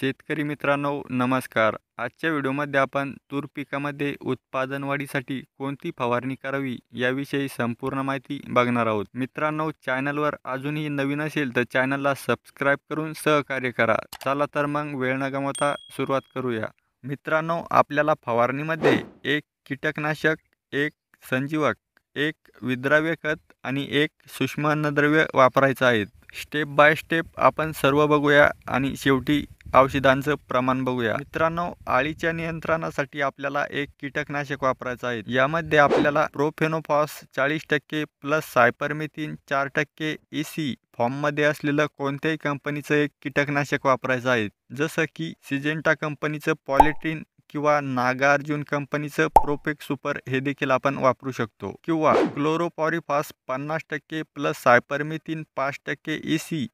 शेतकरी मित्रांनो नमस्कार आजच्या व्हिडिओमध्ये आपण तूर पिकामध्ये उत्पादन वाढीसाठी कोणती फवारणी करावी याविषयी संपूर्ण माहिती बघणार आहोत मित्रांनो चॅनलवर अजूनही नवीन असेल तर चॅनलला सबस्क्राईब करून सहकार्य करा चला तर मग वेळ न गमवता सुरुवात करूया मित्रांनो आपल्याला फवारणीमध्ये एक कीटकनाशक एक संजीवक एक विद्राव्य खत आणि एक सूक्ष्म अन्नद्रव्य वापरायचं आहेत स्टेप बाय स्टेप आपण सर्व बघूया आणि शेवटी औषधांचं प्रमाण बघूया मित्रांनो आळीच्या नियंत्रणासाठी आपल्याला एक कीटकनाशक वापरायचं आहे यामध्ये आपल्याला प्रोफेनोफॉस चाळीस टक्के प्लस सायपरमेथिन चार टक्के e फॉर्म मध्ये असलेलं कोणत्याही कंपनीचं एक कीटकनाशक वापरायचं आहे जसं की सिजेंटा कंपनीचं पॉलिट्रीन किंवा नागार्जुन कंपनीचं प्रोपेक सुपर हे देखील आपण वापरू शकतो किंवा क्लोरोपॉरिफॉस पन्नास टक्के प्लस सायपरमेथिन पाच टक्के इसी e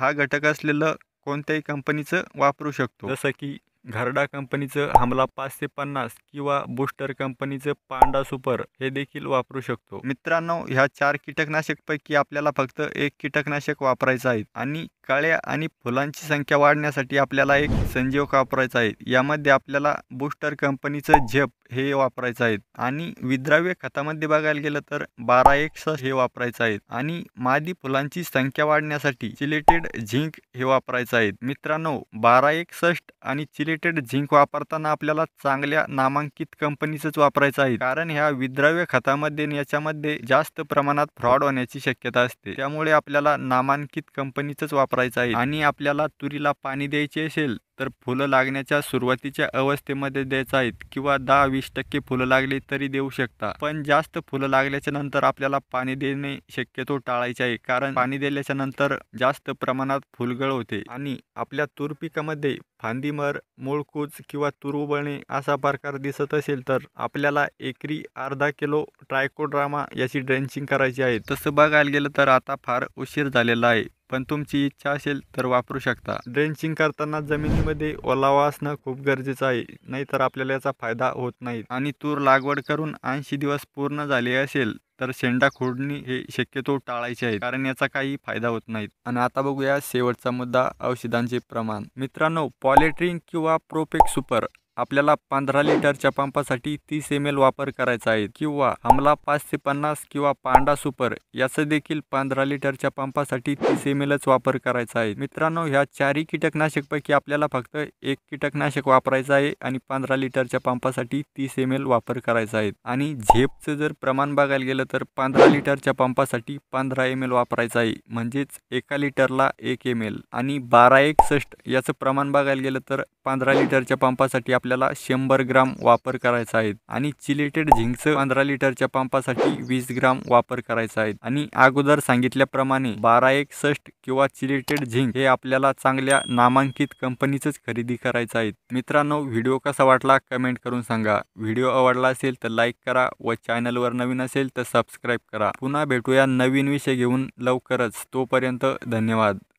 हा घटक असलेलं कोणत्याही कंपनीचं वापरू शकतो जसं की घरडा कंपनीचं हमला पाचशे पन्नास किंवा बूस्टर कंपनीचं पांडा सुपर हे देखील वापरू शकतो मित्रांनो ह्या चार कीटकनाशक पैकी आपल्याला फक्त एक कीटकनाशक वापरायचं आहे आणि कळ्या आणि फुलांची संख्या वाढण्यासाठी आपल्याला एक संजीव वापरायचा आहे यामध्ये आपल्याला बूस्टर कंपनीचं झेप हे वापरायचं आहे आणि विद्राव्य खतामध्ये बघायला गेलं तर बारा एकसष्ट हे वापरायचं आहे आणि मादी फुलांची संख्या वाढण्यासाठी चिलेटेड झिंक हे वापरायचं आहे मित्रांनो बारा एकसष्ट आणि चिलेटेड झिंक वापरताना आपल्याला चांगल्या नामांकित कंपनीचंच वापरायचं आहे कारण ह्या विद्राव्य खतामध्ये याच्यामध्ये जास्त प्रमाणात फ्रॉड होण्याची शक्यता असते त्यामुळे आपल्याला नामांकित कंपनीचंच वापर वापरायचा आहे आणि आपल्याला तुरीला पाणी द्यायचे असेल तर फुलं लागण्याच्या सुरुवातीच्या अवस्थेमध्ये द्यायचं आहेत किंवा दहा वीस टक्के फुलं लागली तरी देऊ शकता पण जास्त फुलं लागल्याच्या नंतर आपल्याला पाणी देणे शक्यतो टाळायचे आहे कारण पाणी दिल्याच्या नंतर जास्त प्रमाणात फुलगळ होते आणि आपल्या तूर पिकामध्ये फांदीमर मूळकूच किंवा तूर उबळणे असा प्रकार दिसत असेल तर आपल्याला एकरी अर्धा किलो ट्रायकोड्रामा याची ड्रेंचिंग करायची आहे तसं बघायला गेलं तर आता फार उशीर झालेला आहे पण तुमची इच्छा असेल तर वापरू शकता ड्रेंचिंग करताना जमिनीमध्ये ओलावा असणं खूप गरजेचं आहे नाहीतर आपल्याला याचा फायदा होत नाही आणि तूर लागवड करून ऐंशी दिवस पूर्ण झाले असेल तर शेंडा खोडणी हे शक्यतो टाळायचे आहे कारण याचा काही फायदा होत नाही आणि आता बघूया शेवटचा मुद्दा औषधांचे प्रमाण मित्रांनो पॉलिट्रिंग किंवा प्रोपेक सुपर आपल्याला पंधरा लिटरच्या पंपासाठी तीस एम एल वापर करायचा आहे किंवा आमला पाचशे पन्नास किंवा पांडा सुपर याचं देखील पंधरा लिटरच्या पंपासाठी तीस एम एलच वापर करायचा आहे मित्रांनो ह्या चारही कीटकनाशकपैकी आपल्याला फक्त एक कीटकनाशक वापरायचं आहे आणि पंधरा लिटरच्या पंपासाठी तीस एम एल वापर करायचा आहे आणि झेपचं जर प्रमाण बघायला गेलं तर पंधरा लिटरच्या पंपासाठी पंधरा एम एल वापरायचं आहे म्हणजेच एका लिटरला एक एम एल आणि बारा एकसष्ट याचं प्रमाण बघायला गेलं तर पंधरा लिटरच्या पंपासाठी आपल्याला शंभर ग्राम वापर करायचा आहे आणि चिलेटेड झिंकच पंधरा लिटरच्या पंपासाठी वीस ग्राम वापर करायचा आहे आणि अगोदर सांगितल्याप्रमाणे बारा एकसष्ट किंवा चिलेटेड झिंक हे आपल्याला चांगल्या नामांकित कंपनीच खरेदी करायचं आहे मित्रांनो व्हिडिओ कसा वाटला कमेंट करून सांगा व्हिडिओ आवडला असेल तर लाईक करा व चॅनलवर नवीन असेल तर सबस्क्राईब करा पुन्हा भेटूया नवीन विषय घेऊन लवकरच तोपर्यंत धन्यवाद